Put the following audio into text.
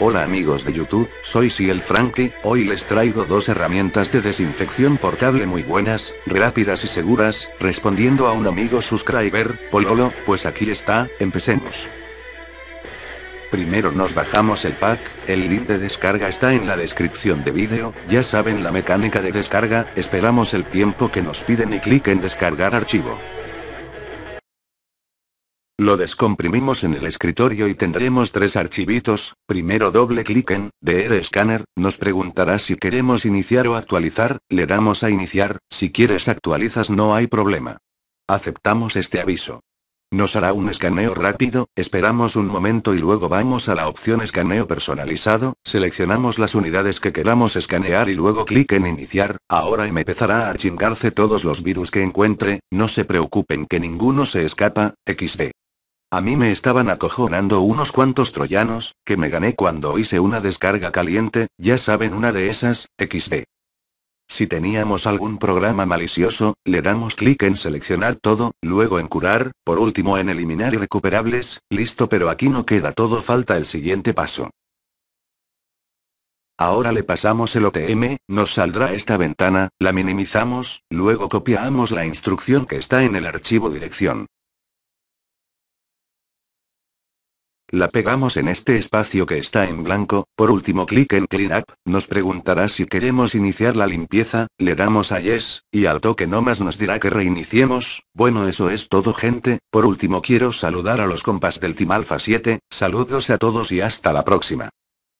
Hola amigos de YouTube, soy Ciel Frankie, hoy les traigo dos herramientas de desinfección portable muy buenas, rápidas y seguras, respondiendo a un amigo subscriber, Pololo, pues aquí está, empecemos. Primero nos bajamos el pack, el link de descarga está en la descripción de vídeo, ya saben la mecánica de descarga, esperamos el tiempo que nos piden y clic en descargar archivo. Lo descomprimimos en el escritorio y tendremos tres archivitos, primero doble clic en DR Scanner, nos preguntará si queremos iniciar o actualizar, le damos a iniciar, si quieres actualizas no hay problema. Aceptamos este aviso. Nos hará un escaneo rápido, esperamos un momento y luego vamos a la opción escaneo personalizado, seleccionamos las unidades que queramos escanear y luego clic en iniciar, ahora me empezará a chingarse todos los virus que encuentre, no se preocupen que ninguno se escapa, xd. A mí me estaban acojonando unos cuantos troyanos, que me gané cuando hice una descarga caliente, ya saben una de esas, XD. Si teníamos algún programa malicioso, le damos clic en seleccionar todo, luego en curar, por último en eliminar recuperables, listo pero aquí no queda todo falta el siguiente paso. Ahora le pasamos el OTM, nos saldrá esta ventana, la minimizamos, luego copiamos la instrucción que está en el archivo dirección. La pegamos en este espacio que está en blanco, por último clic en Clean Up, nos preguntará si queremos iniciar la limpieza, le damos a Yes, y al toque no más nos dirá que reiniciemos, bueno eso es todo gente, por último quiero saludar a los compas del Team Alpha 7, saludos a todos y hasta la próxima.